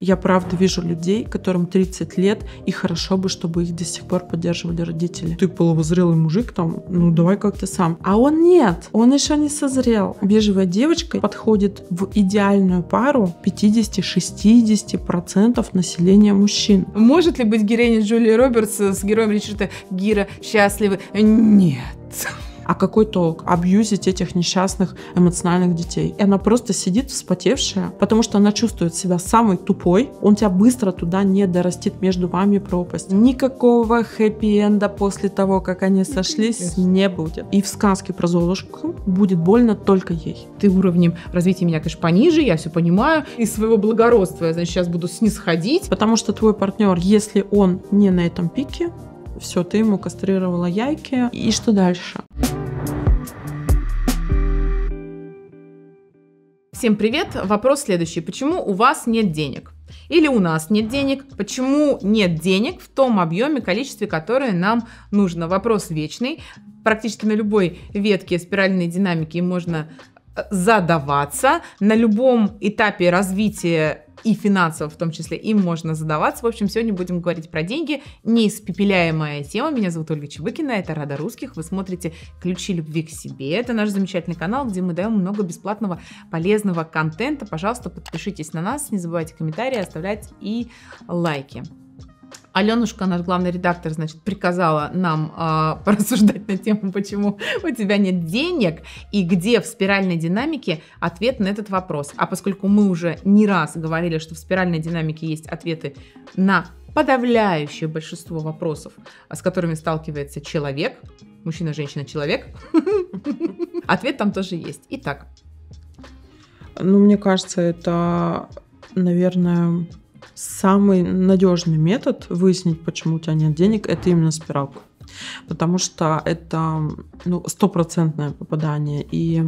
Я правда вижу людей, которым 30 лет, и хорошо бы, чтобы их до сих пор поддерживали родители. Ты половозрелый мужик там, ну давай как-то сам. А он нет, он еще не созрел. Бежевая девочка подходит в идеальную пару 50-60% населения мужчин. Может ли быть героиня Джулии Робертс с героем Ричарда Гира счастливы? Нет. А какой толк абьюзить этих несчастных эмоциональных детей? И она просто сидит вспотевшая, потому что она чувствует себя самой тупой. Он тебя быстро туда не дорастит между вами пропасть. Никакого хэппи-энда после того, как они ну, сошлись, не будет. И в сказке про Золушку будет больно только ей. Ты уровнем развития меня, конечно, пониже, я все понимаю. и своего благородства я, значит, сейчас буду снисходить. Потому что твой партнер, если он не на этом пике, все, ты ему кастрировала яйки. И что дальше? Всем привет! Вопрос следующий. Почему у вас нет денег? Или у нас нет денег? Почему нет денег в том объеме, количестве, которое нам нужно? Вопрос вечный. Практически на любой ветке спиральной динамики можно э, задаваться. На любом этапе развития и финансово в том числе, им можно задаваться. В общем, сегодня будем говорить про деньги. Неиспепеляемая тема. Меня зовут Ольга Чебыкина, это «Рада русских». Вы смотрите «Ключи любви к себе». Это наш замечательный канал, где мы даем много бесплатного полезного контента. Пожалуйста, подпишитесь на нас, не забывайте комментарии оставлять и лайки. Аленушка, наш главный редактор, значит, приказала нам э, порассуждать на тему, почему у тебя нет денег и где в спиральной динамике ответ на этот вопрос. А поскольку мы уже не раз говорили, что в спиральной динамике есть ответы на подавляющее большинство вопросов, а, с которыми сталкивается человек, мужчина, женщина, человек, ответ там тоже есть. Итак. Ну, мне кажется, это, наверное, Самый надежный метод выяснить, почему у тебя нет денег, это именно спиралка. Потому что это ну, стопроцентное попадание. И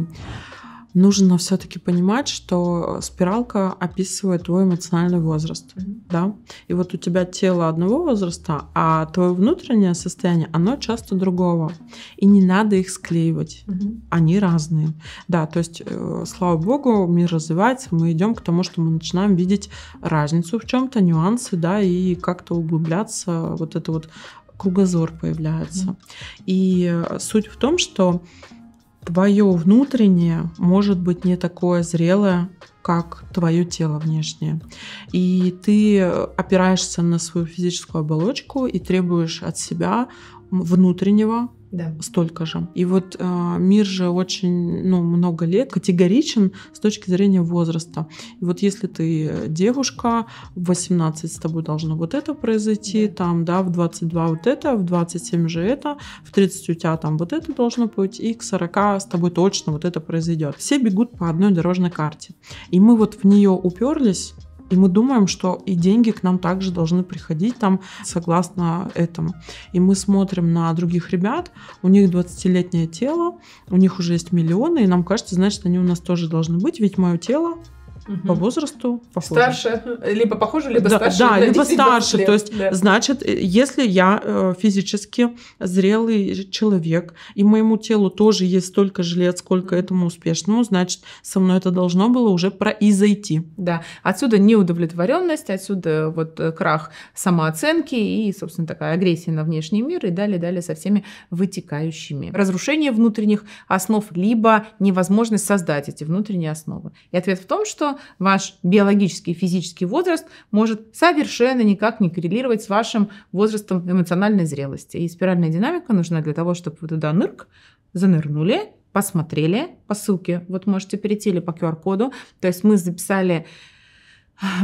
нужно все-таки понимать, что спиралка описывает твой эмоциональный возраст, mm-hmm. да. И вот у тебя тело одного возраста, а твое внутреннее состояние, оно часто другого. И не надо их склеивать, mm-hmm. они разные. Да, то есть, э, слава богу, мир развивается, мы идем к тому, что мы начинаем видеть разницу в чем-то, нюансы, да, и как-то углубляться, вот это вот кругозор появляется. Mm-hmm. И э, суть в том, что твое внутреннее может быть не такое зрелое, как твое тело внешнее. И ты опираешься на свою физическую оболочку и требуешь от себя внутреннего да. столько же. И вот э, мир же очень ну, много лет категоричен с точки зрения возраста. И вот если ты девушка, в 18 с тобой должно вот это произойти, да. там, да, в 22 вот это, в 27 же это, в 30 у тебя там вот это должно быть, и к 40 с тобой точно вот это произойдет. Все бегут по одной дорожной карте. И мы вот в нее уперлись, и мы думаем, что и деньги к нам также должны приходить там согласно этому. И мы смотрим на других ребят, у них 20-летнее тело, у них уже есть миллионы, и нам кажется, значит, они у нас тоже должны быть, ведь мое тело угу. по возрасту похожи. Старше, либо похожи, либо да, старше. Да, либо старше. Лет. То есть, да. значит, э, если я э, физически зрелый человек, и моему телу тоже есть столько же лет, сколько этому успешному, значит, со мной это должно было уже произойти. Да, отсюда неудовлетворенность, отсюда вот э, крах самооценки и, собственно, такая агрессия на внешний мир и далее-далее со всеми вытекающими. Разрушение внутренних основ, либо невозможность создать эти внутренние основы. И ответ в том, что ваш биологический и физический возраст может совершенно никак не коррелировать с вашим возрастом эмоциональной зрелости. И спиральная динамика нужна для того, чтобы вы туда нырк, занырнули, посмотрели по ссылке, вот можете перейти или по QR-коду. То есть мы записали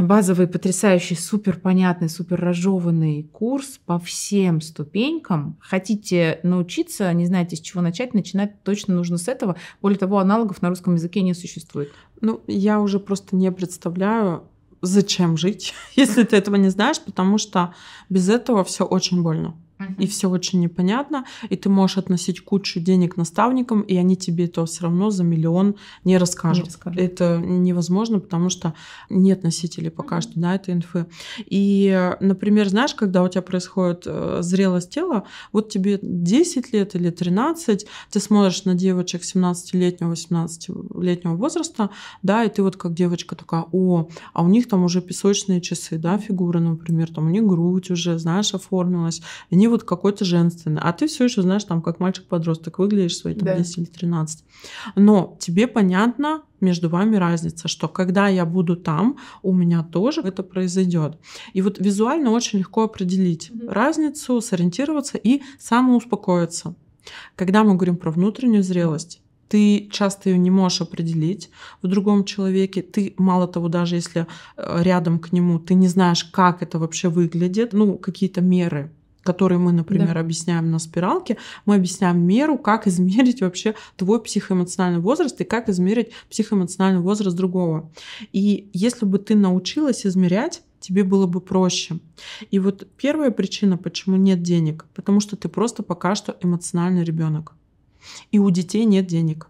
базовый, потрясающий, супер понятный, супер разжеванный курс по всем ступенькам. Хотите научиться, не знаете, с чего начать, начинать точно нужно с этого. Более того, аналогов на русском языке не существует. Ну, я уже просто не представляю, зачем жить, если ты этого не знаешь, потому что без этого все очень больно и все очень непонятно, и ты можешь относить кучу денег наставникам, и они тебе это все равно за миллион не расскажут. Не расскажут. Это невозможно, потому что нет носителей пока что, да, это инфы. И, например, знаешь, когда у тебя происходит э, зрелость тела, вот тебе 10 лет или 13, ты смотришь на девочек 17-летнего, 18-летнего возраста, да, и ты вот как девочка такая, о, а у них там уже песочные часы, да, фигуры, например, там у них грудь уже, знаешь, оформилась, они они вот какой-то женственный, а ты все еще знаешь, там, как мальчик-подросток выглядишь свои там, да. 10 или 13. Но тебе понятно, между вами разница, что когда я буду там, у меня тоже это произойдет. И вот визуально очень легко определить mm-hmm. разницу, сориентироваться и самоуспокоиться. Когда мы говорим про внутреннюю зрелость, ты часто ее не можешь определить в другом человеке. Ты, мало того, даже если э, рядом к нему, ты не знаешь, как это вообще выглядит, ну, какие-то меры который мы, например, да. объясняем на спиралке, мы объясняем меру, как измерить вообще твой психоэмоциональный возраст и как измерить психоэмоциональный возраст другого. И если бы ты научилась измерять, тебе было бы проще. И вот первая причина, почему нет денег, потому что ты просто пока что эмоциональный ребенок. И у детей нет денег.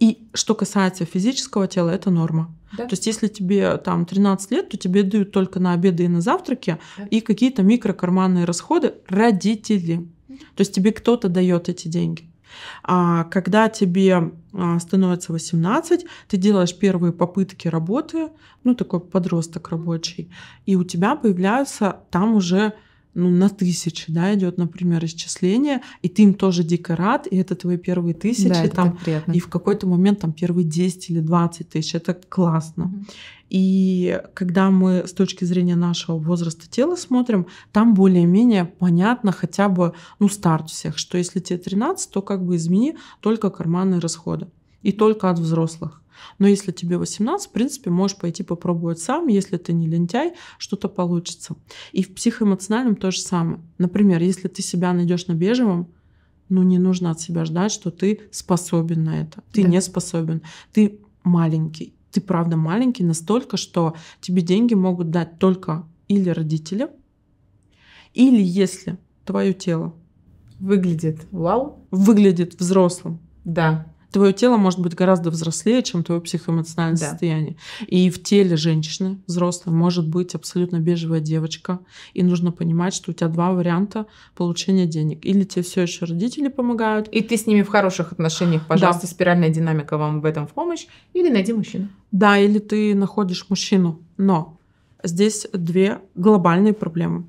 И что касается физического тела, это норма. Да. То есть, если тебе там 13 лет, то тебе дают только на обеды и на завтраки да. и какие-то микрокарманные расходы родители. То есть тебе кто-то дает эти деньги. А когда тебе а, становится 18, ты делаешь первые попытки работы, ну такой подросток рабочий, и у тебя появляются там уже ну, на тысячи, да, идет, например, исчисление, и ты им тоже дико рад, и это твои первые тысячи да, там, конкретно. и в какой-то момент там первые 10 или 20 тысяч, это классно. И когда мы с точки зрения нашего возраста тела смотрим, там более-менее понятно хотя бы, ну, старт всех, что если тебе 13, то как бы измени только карманные расходы, и только от взрослых. Но если тебе 18, в принципе, можешь пойти попробовать сам, если ты не лентяй, что-то получится. И в психоэмоциональном то же самое. Например, если ты себя найдешь на бежевом, ну не нужно от себя ждать, что ты способен на это. Ты да. не способен. Ты маленький. Ты правда маленький настолько, что тебе деньги могут дать только или родители, или если твое тело выглядит вау, выглядит взрослым, да, Твое тело может быть гораздо взрослее, чем твое психоэмоциональное да. состояние. И в теле женщины взрослой может быть абсолютно бежевая девочка. И нужно понимать, что у тебя два варианта получения денег. Или тебе все еще родители помогают. И ты с ними в хороших отношениях, пожалуйста, да. спиральная динамика вам в этом в помощь. Или найди мужчину. Да, или ты находишь мужчину. Но здесь две глобальные проблемы.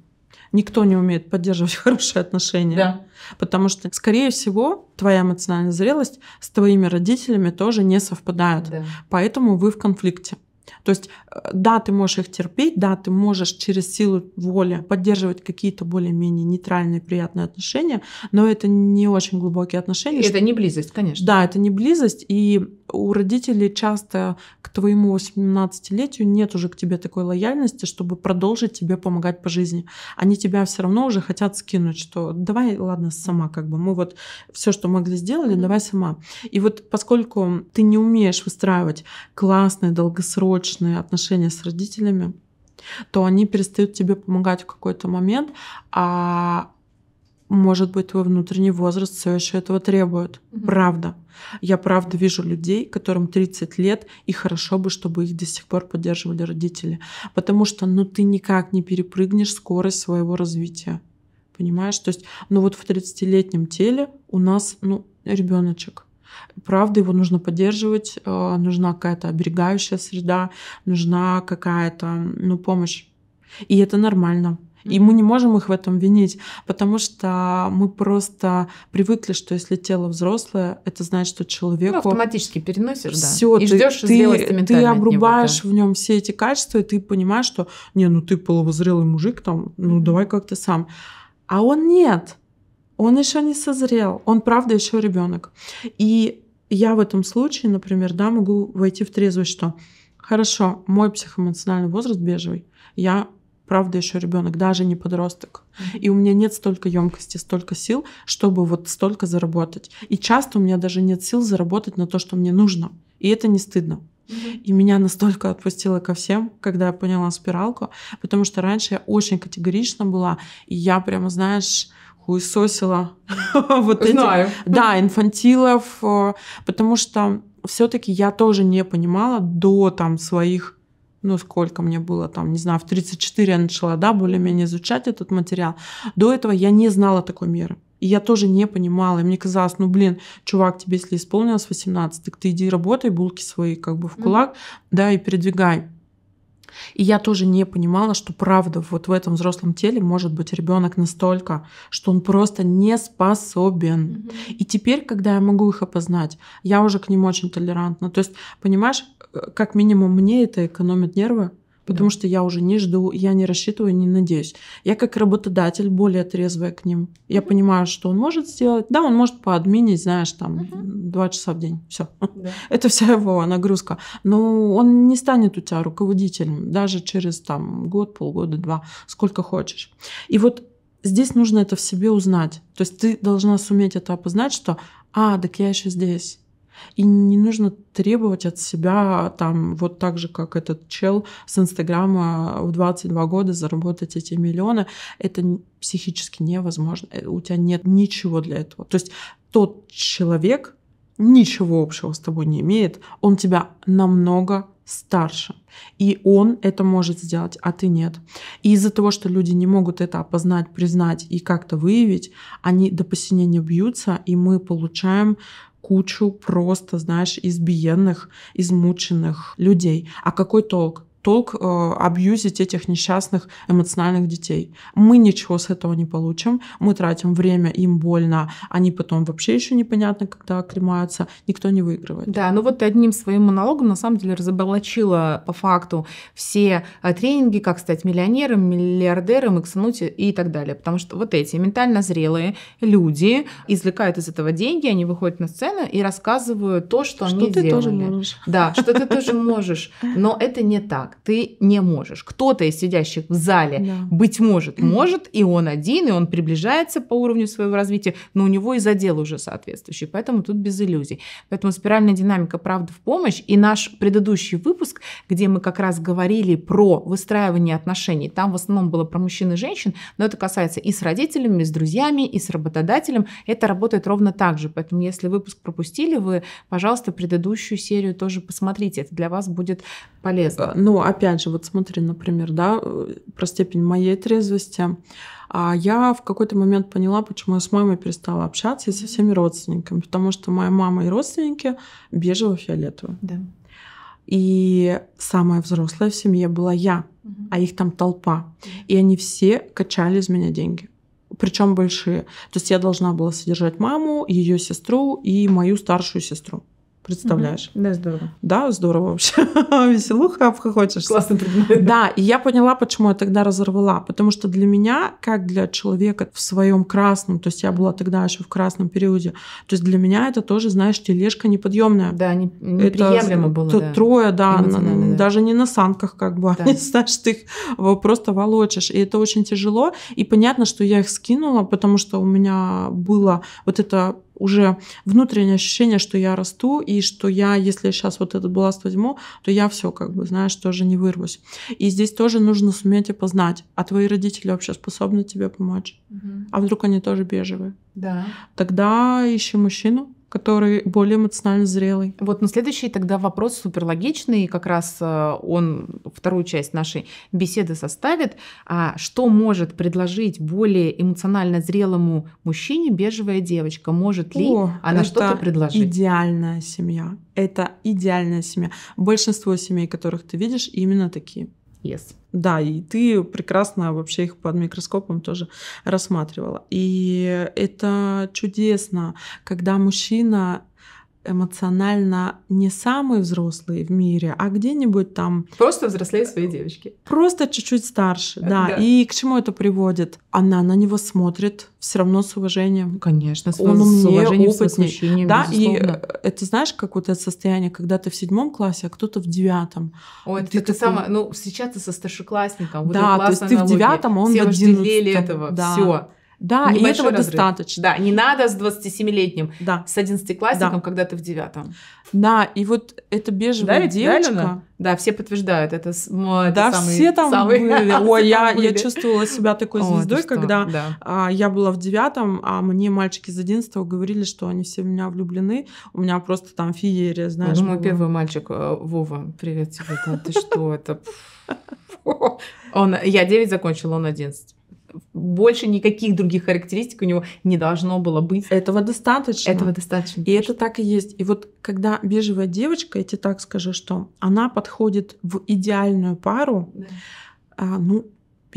Никто не умеет поддерживать хорошие отношения. Да. Потому что, скорее всего, твоя эмоциональная зрелость с твоими родителями тоже не совпадает. Да. Поэтому вы в конфликте. То есть, э, да, ты можешь их терпеть, да, ты можешь через силу воли поддерживать какие-то более-менее нейтральные, приятные отношения, но это не очень глубокие отношения. И это не близость, конечно. Да, это не близость, и у родителей часто к твоему 18-летию нет уже к тебе такой лояльности, чтобы продолжить тебе помогать по жизни. Они тебя все равно уже хотят скинуть, что давай, ладно, сама как бы, мы вот все, что могли, сделали, mm-hmm. давай сама. И вот поскольку ты не умеешь выстраивать классные, долгосрочные, прочные отношения с родителями, то они перестают тебе помогать в какой-то момент, а может быть, твой внутренний возраст все еще этого требует. Угу. Правда. Я правда вижу людей, которым 30 лет, и хорошо бы, чтобы их до сих пор поддерживали родители. Потому что, ну, ты никак не перепрыгнешь скорость своего развития. Понимаешь? То есть, ну вот в 30-летнем теле у нас, ну, ребеночек. Правда, его нужно поддерживать, э, нужна какая-то оберегающая среда, нужна какая-то ну, помощь. И это нормально. И мы не можем их в этом винить, потому что мы просто привыкли, что если тело взрослое, это значит, что человек ну, автоматически переносишь, да. Все, и ты, ждешь ты, ты обрубаешь него, да. в нем все эти качества, и ты понимаешь, что не, ну ты половозрелый мужик, там, ну давай как-то сам. А он нет он еще не созрел, он правда еще ребенок. И я в этом случае, например, да, могу войти в трезвость, что хорошо, мой психоэмоциональный возраст бежевый, я правда еще ребенок, даже не подросток. И у меня нет столько емкости, столько сил, чтобы вот столько заработать. И часто у меня даже нет сил заработать на то, что мне нужно. И это не стыдно. И меня настолько отпустило ко всем, когда я поняла спиралку, потому что раньше я очень категорично была, и я прямо, знаешь, хуесосила вот Знаю. Этих, да, инфантилов, э, потому что все-таки я тоже не понимала до там своих, ну сколько мне было там, не знаю, в 34 я начала, да, более-менее изучать этот материал. До этого я не знала такой меры. И я тоже не понимала. И мне казалось, ну, блин, чувак, тебе если исполнилось 18, так ты иди работай, булки свои как бы в кулак, mm-hmm. да, и передвигай. И я тоже не понимала, что правда вот в этом взрослом теле может быть ребенок настолько, что он просто не способен. Угу. И теперь, когда я могу их опознать, я уже к ним очень толерантна. То есть, понимаешь, э, как минимум мне это экономит нервы, потому что я уже не жду, я не рассчитываю, не надеюсь. Я как работодатель более трезвая к ним. Я mm-hmm. понимаю, что он может сделать. Да, он может поадминить, знаешь, там два mm-hmm. часа в день. Все. Yeah. Это вся его нагрузка. Но он не станет у тебя руководителем даже через там год, полгода, два, сколько хочешь. И вот здесь нужно это в себе узнать. То есть ты должна суметь это опознать, что а, так я еще здесь и не нужно требовать от себя, там, вот так же, как этот чел с Инстаграма в 22 года заработать эти миллионы. Это психически невозможно. Э, у тебя нет ничего для этого. То есть тот человек ничего общего с тобой не имеет. Он тебя намного старше. И он это может сделать, а ты нет. И из-за того, что люди не могут это опознать, признать и как-то выявить, они до посинения бьются, и мы получаем кучу просто, знаешь, избиенных, измученных людей. А какой толк? толк э, абьюзить этих несчастных эмоциональных детей. Мы ничего с этого не получим, мы тратим время, им больно, они потом вообще еще непонятно, когда оклемаются, никто не выигрывает. Да, ну вот ты одним своим монологом на самом деле разоблачила по факту все э, тренинги, как стать миллионером, миллиардером, иксануть и так далее. Потому что вот эти ментально зрелые люди извлекают из этого деньги, они выходят на сцену и рассказывают то, что, что они ты Тоже можешь. Да, что ты тоже можешь. Но это не так ты не можешь. Кто-то из сидящих в зале, да. быть может, может, и он один, и он приближается по уровню своего развития, но у него и задел уже соответствующий, поэтому тут без иллюзий. Поэтому спиральная динамика, правда, в помощь. И наш предыдущий выпуск, где мы как раз говорили про выстраивание отношений, там в основном было про мужчин и женщин, но это касается и с родителями, и с друзьями, и с работодателем. Это работает ровно так же. Поэтому, если выпуск пропустили, вы, пожалуйста, предыдущую серию тоже посмотрите. Это для вас будет полезно. Э, ну, опять же, вот смотри, например, да, про степень моей трезвости. А я в какой-то момент поняла, почему я с мамой перестала общаться и со всеми родственниками, потому что моя мама и родственники бежево-фиолетово. Да. И самая взрослая в семье была я, а их там толпа. И они все качали из меня деньги. Причем большие. То есть я должна была содержать маму, ее сестру и мою старшую сестру. Представляешь? Угу. Да, здорово. Да, здорово вообще. Веселуха, обхохочешь. Классно придумали. Да, и я поняла, почему я тогда разорвала. Потому что для меня, как для человека в своем красном, то есть я была тогда еще в красном периоде, то есть для меня это тоже, знаешь, тележка неподъемная. Да, не, неприемлемо это, было. Да. Трое, да, на, да, даже не на санках как бы, да. знаешь, ты их просто волочишь. И это очень тяжело. И понятно, что я их скинула, потому что у меня было вот это уже внутреннее ощущение, что я расту, и что я, если я сейчас вот этот балласт возьму, то я все как бы, знаешь, тоже не вырвусь. И здесь тоже нужно суметь опознать, а твои родители вообще способны тебе помочь? Угу. А вдруг они тоже бежевые? Да. Тогда ищи мужчину, который более эмоционально зрелый. Вот, но следующий тогда вопрос супер логичный, и как раз э, он вторую часть нашей беседы составит. А что может предложить более эмоционально зрелому мужчине бежевая девочка? Может ли О, она что-то предложить? Идеальная семья. Это идеальная семья. Большинство семей, которых ты видишь, именно такие. Yes. Да, и ты прекрасно вообще их под микроскопом тоже рассматривала. И это чудесно, когда мужчина эмоционально не самые взрослые в мире, а где-нибудь там... Просто взрослее своей девочки. Просто чуть-чуть старше, э, да. да. И к чему это приводит? Она на него смотрит все равно с уважением. Конечно, с, Он умнее, с уважением, опытнее. С да, безусловно. и э, это знаешь, как вот это состояние, когда ты в седьмом классе, а кто-то в девятом. Ой, ты, ну, ты, такой... сама, ну встречаться со старшеклассником. Вот да, то есть ты в девятом, а он все в одиннадцатом. этого, да. все. Да, и этого разрыв. достаточно. Да, не надо с 27-летним, да. с 11-классником, да. когда ты в 9 Да, и вот эта бежевая да, девочка... Да, да, все подтверждают, это, это Да, самый, все там самый, были. Ой, я, были. я чувствовала себя такой звездой, О, когда да. а, я была в девятом, а мне мальчики из 11 говорили, что они все в меня влюблены. У меня просто там феерия, знаешь. Ну, мой первый мальчик, э, Вова, привет тебе, ты что, это... Он, я 9 закончила, он 11 больше никаких других характеристик у него не должно было быть. Этого достаточно. Этого достаточно. И это так и есть. И вот когда бежевая девочка, я тебе так скажу, что она подходит в идеальную пару, да. а, ну,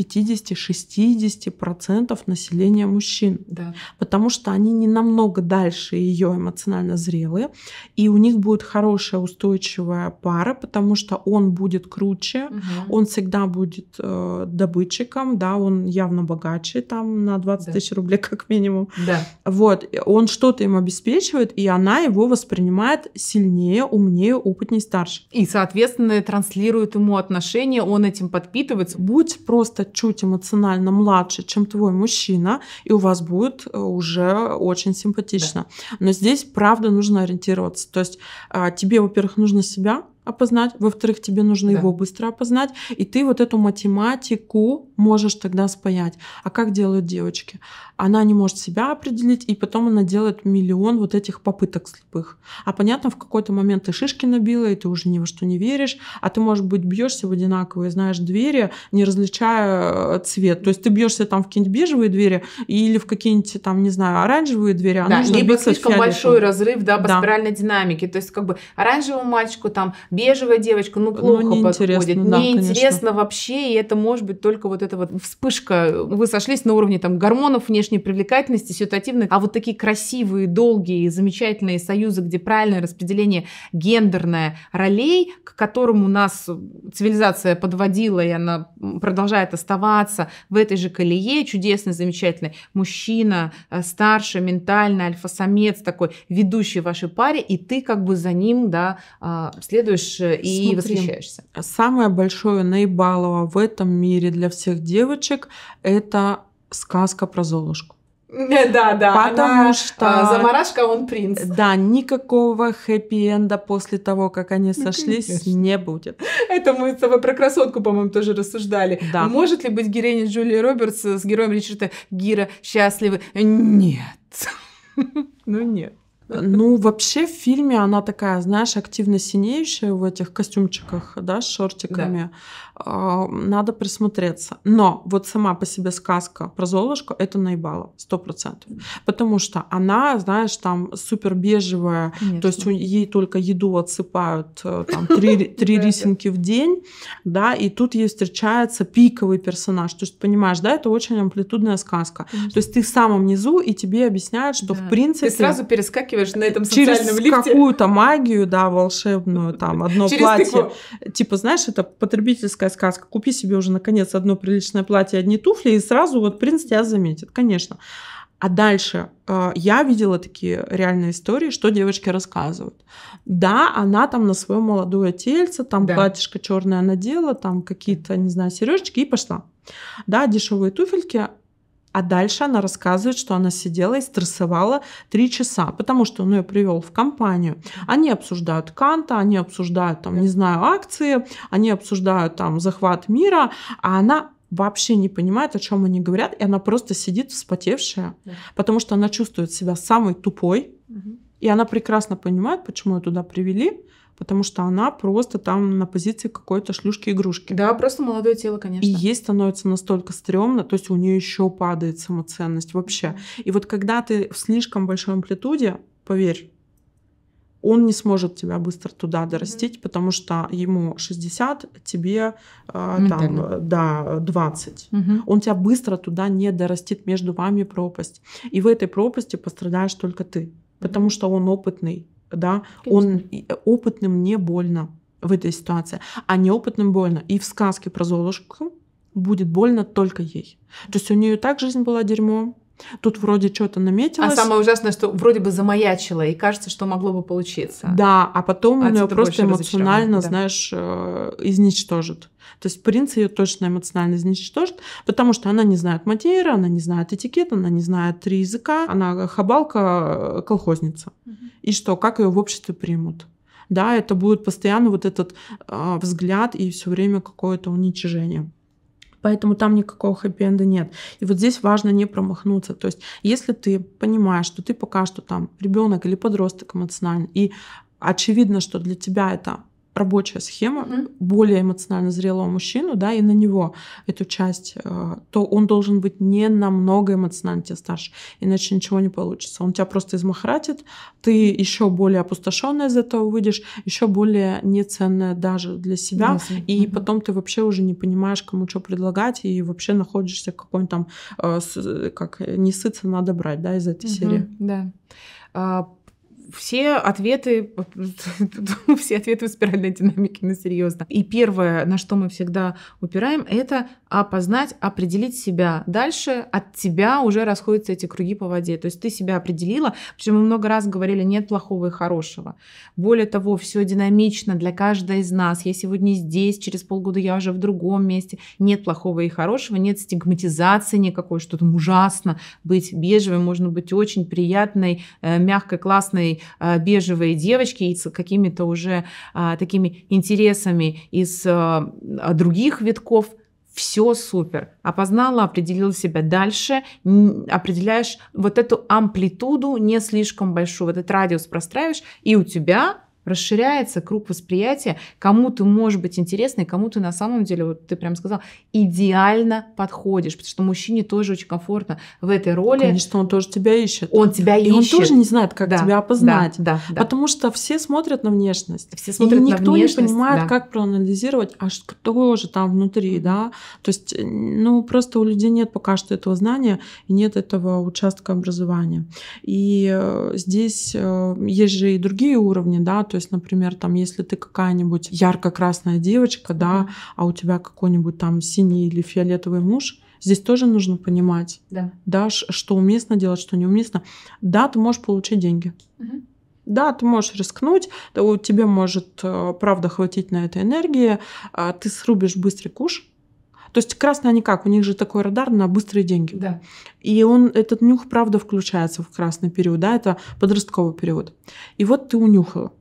50-60% населения мужчин. Да. Потому что они не намного дальше ее эмоционально зрелые, и у них будет хорошая устойчивая пара, потому что он будет круче, угу. он всегда будет э, добытчиком, да, он явно богаче там на 20 да. тысяч рублей как минимум. Да. Вот, он что-то им обеспечивает, и она его воспринимает сильнее, умнее, опытнее, старше. И, соответственно, транслирует ему отношения, он этим подпитывается. Будь просто чуть эмоционально младше, чем твой мужчина, и у вас будет э, уже очень симпатично. Да. Но здесь, правда, нужно ориентироваться. То есть а, тебе, во-первых, нужно себя опознать, во-вторых, тебе нужно да. его быстро опознать, и ты вот эту математику можешь тогда спаять. А как делают девочки? Она не может себя определить, и потом она делает миллион вот этих попыток слепых. А понятно, в какой-то момент ты шишки набила, и ты уже ни во что не веришь, а ты, может быть, бьешься в одинаковые, знаешь, двери, не различая э, цвет. То есть ты бьешься там в какие-нибудь бежевые двери или в какие-нибудь там, не знаю, оранжевые двери, а да, нужно либо слишком фиолетом. большой разрыв, да, по да. спиральной динамике. То есть как бы оранжевому мальчику там бежевая девочка, ну, ну плохо ну, подходит, да, неинтересно да, вообще, и это может быть только вот эта вот вспышка. Вы сошлись на уровне там гормонов, внешней привлекательности, ситуативной, а вот такие красивые, долгие, замечательные союзы, где правильное распределение гендерное ролей, к которому нас цивилизация подводила, и она продолжает оставаться в этой же колее, чудесный, замечательный мужчина, э, старше, ментально, альфа-самец такой, ведущий в вашей паре, и ты как бы за ним, да, а, следуешь любишь э, и Смотри, восхищаешься. Самое большое наебалово в этом мире для всех девочек – это сказка про Золушку. Да, да. Потому она, что... А, Замарашка, а он принц. Да, никакого хэппи-энда после того, как они ну, сошлись, ну, не будет. Это мы с тобой про красотку, по-моему, тоже рассуждали. Да. Может ли быть героиня Джулии Робертс с героем Ричарда Гира счастливы? Нет. Ну нет. Ну, вообще в фильме она такая, знаешь, активно синеющая в этих костюмчиках, да, с шортиками. Да. Э, надо присмотреться. Но вот сама по себе сказка про Золушку — это наебало, сто процентов. Потому что она, знаешь, там супер бежевая, то есть ей только еду отсыпают, э, там, три, три рисинки в день, да, и тут ей встречается пиковый персонаж. То есть, понимаешь, да, это очень амплитудная сказка. Конечно. То есть ты в самом низу, и тебе объясняют, что да. в принципе... Ты сразу перескакиваешь вытягиваешь на этом Через лифте. какую-то магию, да, волшебную, там, одно Через платье. Тыкву. Типа, знаешь, это потребительская сказка. Купи себе уже, наконец, одно приличное платье, одни туфли, и сразу вот принц тебя заметит, конечно. А дальше э, я видела такие реальные истории, что девочки рассказывают. Да, она там на свое молодое тельце, там да. платьишко черное надела, там какие-то, не знаю, сережечки и пошла. Да, дешевые туфельки, а дальше она рассказывает, что она сидела и стрессовала три часа, потому что он ну, ее привел в компанию. Они обсуждают Канта, они обсуждают, там, не знаю, акции, они обсуждают там захват мира, а она вообще не понимает, о чем они говорят, и она просто сидит вспотевшая, потому что она чувствует себя самой тупой, и она прекрасно понимает, почему ее туда привели, потому что она просто там на позиции какой-то шлюшки-игрушки. Да, просто молодое тело, конечно. И ей становится настолько стрёмно, то есть у нее еще падает самоценность вообще. И вот когда ты в слишком большой амплитуде, поверь, он не сможет тебя быстро туда дорастить, mm-hmm. потому что ему 60, тебе э, там, да, 20. Mm-hmm. Он тебя быстро туда не дорастит, между вами пропасть. И в этой пропасти пострадаешь только ты, потому что он опытный да, он э, опытным не больно в этой ситуации, а неопытным больно. И в сказке про Золушку будет больно только ей. То есть у нее так жизнь была дерьмо, Тут вроде что-то наметилось. А самое ужасное, что вроде бы замаячило, и кажется, что могло бы получиться. Да, а потом а ее просто эмоционально, да. знаешь, э, изничтожит. То есть принц ее точно эмоционально изничтожит, потому что она не знает матери, она не знает этикет, она не знает три языка, она хабалка, э, колхозница. Угу. И что, как ее в обществе примут? Да, это будет постоянно вот этот э, взгляд и все время какое-то уничижение поэтому там никакого хэппи-энда нет. И вот здесь важно не промахнуться. То есть, если ты понимаешь, что ты пока что там ребенок или подросток эмоционально, и очевидно, что для тебя это рабочая схема mm более эмоционально зрелого мужчину, да, и на него эту часть, э, то он должен быть не намного эмоционально тебе старше, иначе ничего не получится. Он тебя просто измахратит, ты еще более опустошенная из этого выйдешь, еще более неценная даже для себя, yes. и mm потом ты вообще уже не понимаешь, кому что предлагать, и вообще находишься какой-нибудь там, э, э, как не сыться надо брать, да, из этой mm серии. Да. А, все ответы, все ответы в спиральной динамике на ну, серьезно. И первое, на что мы всегда упираем, это опознать, определить себя. Дальше от тебя уже расходятся эти круги по воде. То есть ты себя определила, причем мы много раз говорили, нет плохого и хорошего. Более того, все динамично для каждой из нас. Я сегодня здесь, через полгода я уже в другом месте. Нет плохого и хорошего, нет стигматизации никакой, что там ужасно быть бежевым, можно быть очень приятной, э, мягкой, классной, а, бежевые девочки и с какими-то уже а, такими интересами из а, других витков, все супер. Опознала, определила себя дальше, определяешь вот эту амплитуду не слишком большую, вот этот радиус простраиваешь, и у тебя расширяется круг восприятия, кому ты можешь быть интересной, кому ты на самом деле, вот ты прям сказал, идеально подходишь, потому что мужчине тоже очень комфортно в этой роли. Конечно, он тоже тебя ищет. Он тебя и ищет. И он тоже не знает, как да, тебя опознать. Да, да, да. Потому что все смотрят на внешность. Все смотрят и никто на внешность, не понимает, да. как проанализировать, а кто же там внутри, да. То есть, э, ну, просто у людей нет пока что этого знания и нет этого участка образования. И э, здесь э, есть же и другие уровни, да, то есть, например, там, если ты какая-нибудь ярко-красная девочка, да, а у тебя какой-нибудь там синий или фиолетовый муж, Здесь тоже нужно понимать, да. Да, что уместно делать, что неуместно. Да, ты можешь получить деньги. Угу. Да, ты можешь рискнуть, то тебе может, э, правда, хватить на это энергии, а ты срубишь быстрый куш. То есть красные они как? У них же такой радар на быстрые деньги. Да. И он, этот нюх, правда, включается в красный период, да, это подростковый период. И вот ты унюхала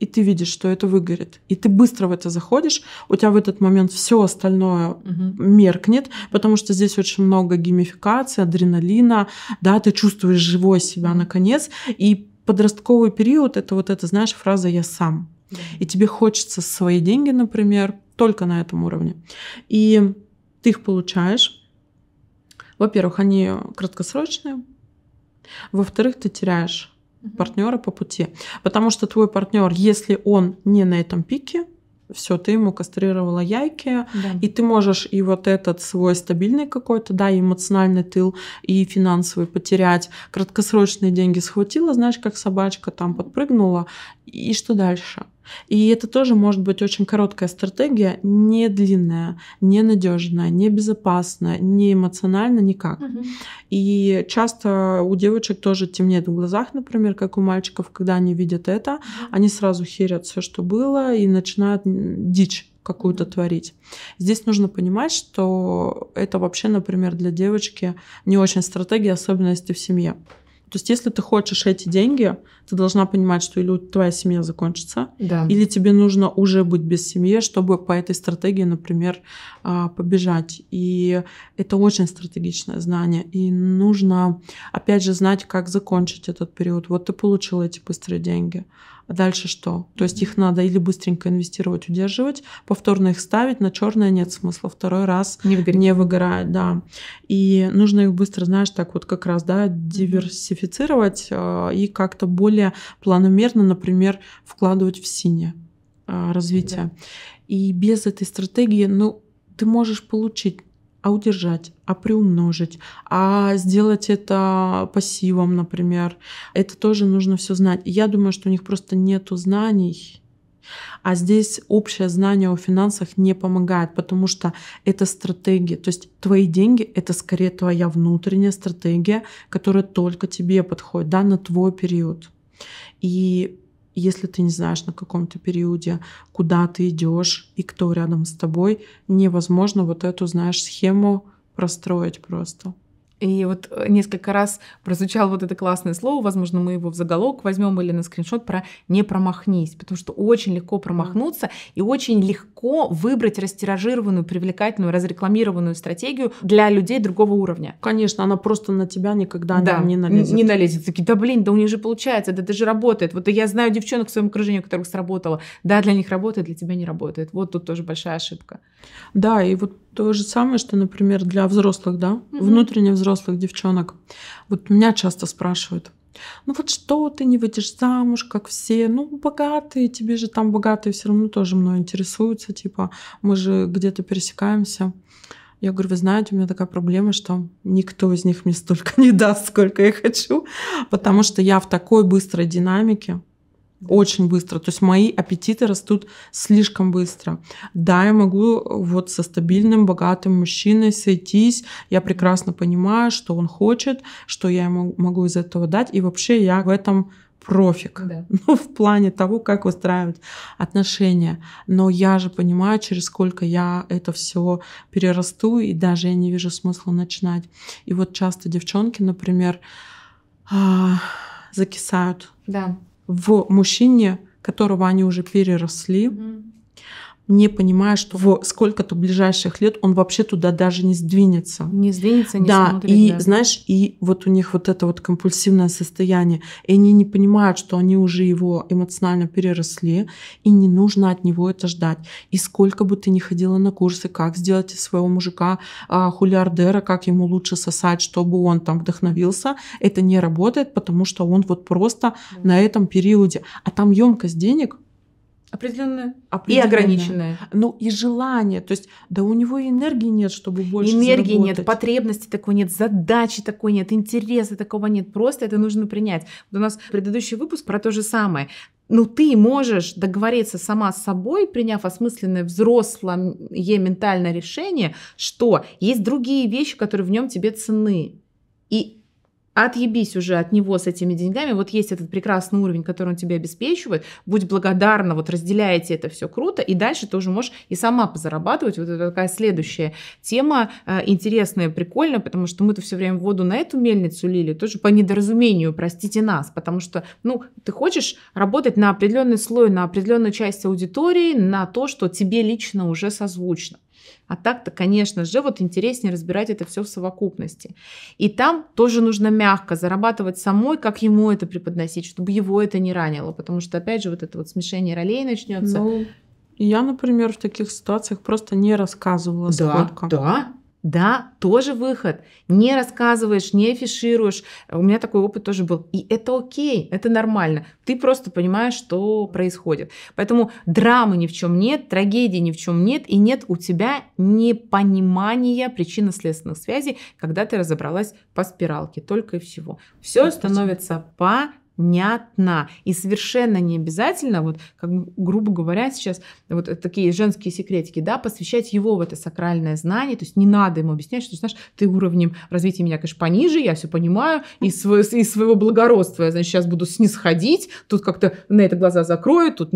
и ты видишь, что это выгорит, и ты быстро в это заходишь, у тебя в этот момент все остальное угу. меркнет, потому что здесь очень много геймификации, адреналина, да, ты чувствуешь живой себя наконец, и подростковый период это вот эта, знаешь, фраза «я сам». И тебе хочется свои деньги, например, только на этом уровне. И ты их получаешь. Во-первых, они краткосрочные. Во-вторых, ты теряешь партнера по пути. Потому что твой партнер, если он не на этом пике, все, ты ему кастрировала яйки, да. и ты можешь и вот этот свой стабильный какой-то, да, эмоциональный тыл, и финансовый потерять. Краткосрочные деньги схватила, знаешь, как собачка там подпрыгнула, и что дальше. И это тоже может быть очень короткая стратегия, не длинная, не надежная, не безопасная, не эмоционально никак. Угу. И часто у девочек тоже темнеет в глазах, например, как у мальчиков, когда они видят это, они сразу херят все, что было, и начинают дичь какую-то творить. Здесь нужно понимать, что это вообще, например, для девочки не очень стратегия, особенно если в семье. То есть, если ты хочешь эти деньги, ты должна понимать, что или твоя семья закончится, да. или тебе нужно уже быть без семьи, чтобы по этой стратегии, например, а, побежать. И это очень стратегичное знание. И нужно, опять же, знать, как закончить этот период. Вот ты получил эти быстрые деньги. А дальше что? То есть их надо или быстренько инвестировать, удерживать, повторно их ставить, на черное нет смысла, второй раз не, выгорит. не выгорает, да. И нужно их быстро, знаешь, так вот как раз, да, диверсифицировать а, и как-то более более планомерно, например, вкладывать в синее э, развитие. Да. И без этой стратегии, ну, ты можешь получить а удержать, а приумножить, а сделать это пассивом, например. Это тоже нужно все знать. я думаю, что у них просто нету знаний. А здесь общее знание о финансах не помогает, потому что это стратегия. То есть твои деньги — это скорее твоя внутренняя стратегия, которая только тебе подходит, да, на твой период. И если ты не знаешь на каком-то периоде, куда ты идешь и кто рядом с тобой, невозможно вот эту, знаешь, схему простроить просто. И вот э, несколько раз прозвучало вот это классное слово, возможно, мы его в заголовок возьмем или на скриншот про «не промахнись», потому что очень легко промахнуться и очень легко выбрать растиражированную, привлекательную, разрекламированную стратегию для людей другого уровня. Конечно, она просто на тебя никогда да, не налезет. не налезет. Такие, да блин, да у них же получается, да это же работает. Вот я знаю девчонок в своем окружении, у которых сработало. Да, для них работает, для тебя не работает. Вот тут тоже большая ошибка. Да, и вот то же самое, что, например, для взрослых, да, mm внутренне взрослых девчонок. Вот меня часто спрашивают, ну вот что ты не выйдешь замуж, как все, ну богатые, тебе же там богатые все равно тоже мной интересуются, типа мы же где-то пересекаемся. Я говорю, вы знаете, у меня такая проблема, что никто из них мне столько не даст, сколько я хочу, потому что я в такой быстрой динамике, очень быстро. То есть мои аппетиты растут слишком быстро. Да, я могу вот со стабильным, богатым мужчиной сойтись. Я прекрасно понимаю, что он хочет, что я ему могу из этого дать. И вообще я в этом профик. Да. Ну, в плане того, как выстраивать отношения. Но я же понимаю, через сколько я это все перерасту, и даже я не вижу смысла начинать. И вот часто девчонки, например, а, закисают. Да в мужчине, которого они уже переросли, mm-hmm не понимая, что в сколько-то ближайших лет он вообще туда даже не сдвинется. Не сдвинется, не да, смотрит. И, да, и знаешь, и вот у них вот это вот компульсивное состояние, и они не понимают, что они уже его эмоционально переросли, и не нужно от него это ждать. И сколько бы ты ни ходила на курсы, как сделать из своего мужика а, хулиардера, как ему лучше сосать, чтобы он там вдохновился, это не работает, потому что он вот просто да. на этом периоде. А там емкость денег Определенное, И ограниченное. Ну и желание. То есть, да у него энергии нет, чтобы больше Энергии заработать. нет, потребности такой нет, задачи такой нет, интереса такого нет. Просто это нужно принять. Вот у нас предыдущий выпуск про то же самое. Ну, ты можешь договориться сама с собой, приняв осмысленное взрослое ментальное решение, что есть другие вещи, которые в нем тебе цены. И отъебись уже от него с этими деньгами, вот есть этот прекрасный уровень, который он тебе обеспечивает, будь благодарна, вот разделяйте это все круто, и дальше ты уже можешь и сама позарабатывать, вот это такая следующая тема, э, интересная, прикольная, потому что мы-то все время воду на эту мельницу лили, тоже по недоразумению, простите нас, потому что, ну, ты хочешь работать на определенный слой, на определенную часть аудитории, на то, что тебе лично уже созвучно. А так-то, конечно же, вот интереснее разбирать это все в совокупности. И там тоже нужно мягко зарабатывать самой, как ему это преподносить, чтобы его это не ранило, потому что, опять же, вот это вот смешение ролей начнется. Ну, я, например, в таких ситуациях просто не рассказывала да, сколько. Да, да, тоже выход. Не рассказываешь, не афишируешь. У меня такой опыт тоже был. И это окей, это нормально. Ты просто понимаешь, что происходит. Поэтому драмы ни в чем нет, трагедии ни в чем нет, и нет у тебя непонимания причинно-следственных связей, когда ты разобралась по спиралке, только и всего. Все становится по ни одна. И совершенно не обязательно, вот, как, грубо говоря, сейчас вот такие женские секретики, да, посвящать его в это сакральное знание, то есть не надо ему объяснять, что, знаешь, ты уровнем развития меня, конечно, пониже, я все понимаю, и свое, из своего благородства я, значит, сейчас буду снисходить, тут как-то на это глаза закрою, тут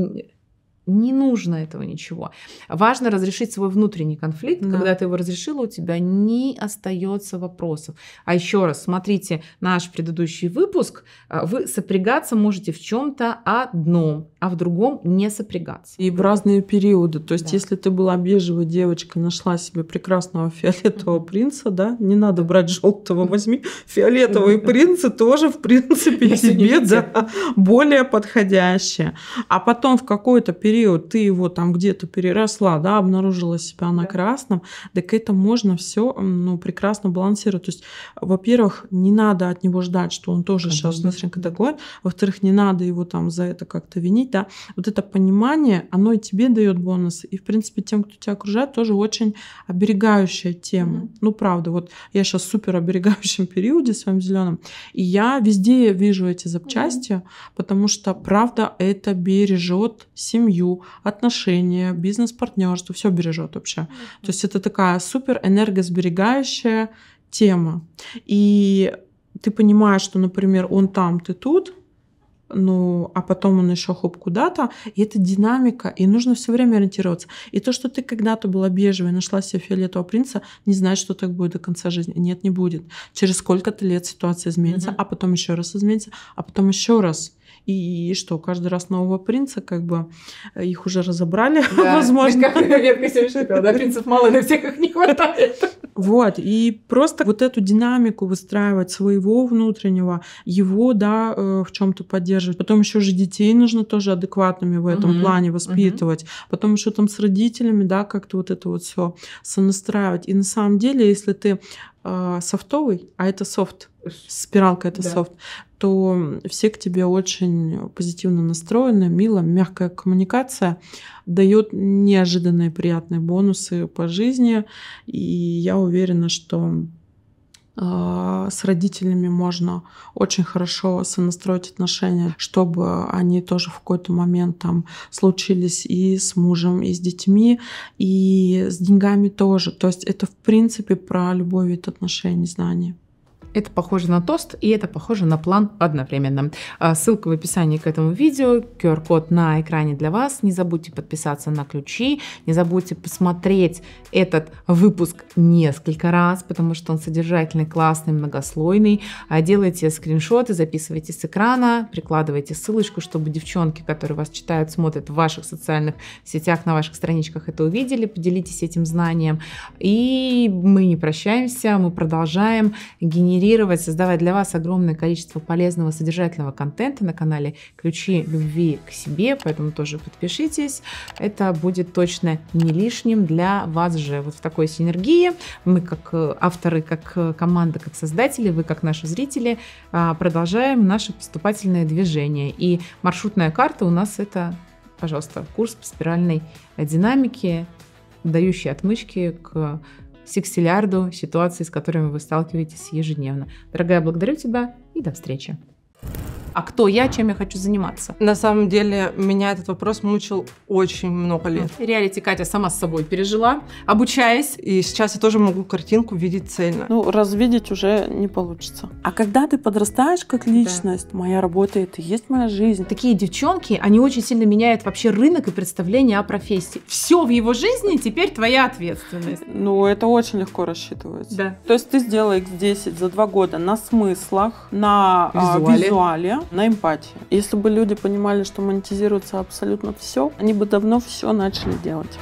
не нужно этого ничего. Важно разрешить свой внутренний конфликт. Да. Когда ты его разрешила, у тебя не остается вопросов. А еще раз, смотрите наш предыдущий выпуск. А, вы сопрягаться можете в чем-то одном, а в другом не сопрягаться. И в разные периоды. То есть, да. если ты была бежевой девочкой, нашла себе прекрасного фиолетового принца, да, не надо брать желтого, возьми фиолетовые принцы тоже, в принципе, Я тебе да, более подходящее А потом в какой-то период период ты его там где-то переросла, да, обнаружила себя на да. красном, так это можно все ну, прекрасно балансировать. То есть, во-первых, не надо от него ждать, что он тоже Конечно. сейчас быстренько догонит, во-вторых, не надо его там за это как-то винить, да. Вот это понимание, оно и тебе дает бонусы, и, в принципе, тем, кто тебя окружает, тоже очень оберегающая тема. Mm-hmm. Ну, правда, вот я сейчас супер оберегающем периоде с вами зеленым, и я везде вижу эти запчасти, mm-hmm. потому что, правда, это бережет семью, отношения, бизнес-партнерство, все бережет вообще. Mm-hmm. То есть это такая супер энергосберегающая тема. И ты понимаешь, что, например, он там, ты тут, ну, а потом он еще хоп куда-то, и это динамика, и нужно все время ориентироваться. И то, что ты когда-то была бежевой, нашла себе фиолетового принца, не знаешь, что так будет до конца жизни. Нет, не будет. Через сколько-то лет ситуация изменится, mm-hmm. а потом еще раз изменится, а потом еще раз. И, и что, каждый раз нового принца, как бы их уже разобрали, да. возможно. Как да, принцев мало, на всех их не хватает. Вот, и просто вот эту динамику выстраивать своего внутреннего, его, да, э, в чем-то поддерживать. Потом еще же детей нужно тоже адекватными в этом угу, плане воспитывать. Угу. Потом еще там с родителями, да, как-то вот это вот все сонастраивать. И на самом деле, если ты э, софтовый, а это софт, э, спиралка это да. софт, то все к тебе очень позитивно настроены, мило, мягкая коммуникация дает неожиданные приятные бонусы по жизни. И я уверена, что а, с родителями можно очень хорошо сонастроить отношения, чтобы они тоже в какой-то момент там случились и с мужем, и с детьми, и с деньгами тоже. То есть это в принципе про любовь и отношения, знаний. Это похоже на тост и это похоже на план одновременно. А, ссылка в описании к этому видео, QR-код на экране для вас. Не забудьте подписаться на ключи, не забудьте посмотреть этот выпуск несколько раз, потому что он содержательный, классный, многослойный. А, делайте скриншоты, записывайте с экрана, прикладывайте ссылочку, чтобы девчонки, которые вас читают, смотрят в ваших социальных сетях, на ваших страничках это увидели, поделитесь этим знанием. И мы не прощаемся, мы продолжаем генерировать генерировать, создавать для вас огромное количество полезного содержательного контента на канале «Ключи любви к себе», поэтому тоже подпишитесь. Это будет точно не лишним для вас же. Вот в такой синергии мы как э, авторы, как э, команда, как создатели, вы как наши зрители а, продолжаем наше поступательное движение. И маршрутная карта у нас это, пожалуйста, курс по спиральной динамике, дающий отмычки к сексилярду ситуации, с которыми вы сталкиваетесь ежедневно. Дорогая, благодарю тебя и до встречи а кто я, чем я хочу заниматься? На самом деле, меня этот вопрос мучил очень много лет. Реалити Катя сама с собой пережила, обучаясь. И сейчас я тоже могу картинку видеть цельно. Ну, развидеть уже не получится. А когда ты подрастаешь как личность, да. моя работа — это и есть моя жизнь. Такие девчонки, они очень сильно меняют вообще рынок и представление о профессии. Все в его жизни теперь твоя ответственность. Ну, это очень легко рассчитывается. Да. То есть ты сделай X10 за два года на смыслах, на визуале, а, визуале на эмпатии. Если бы люди понимали, что монетизируется абсолютно все, они бы давно все начали делать.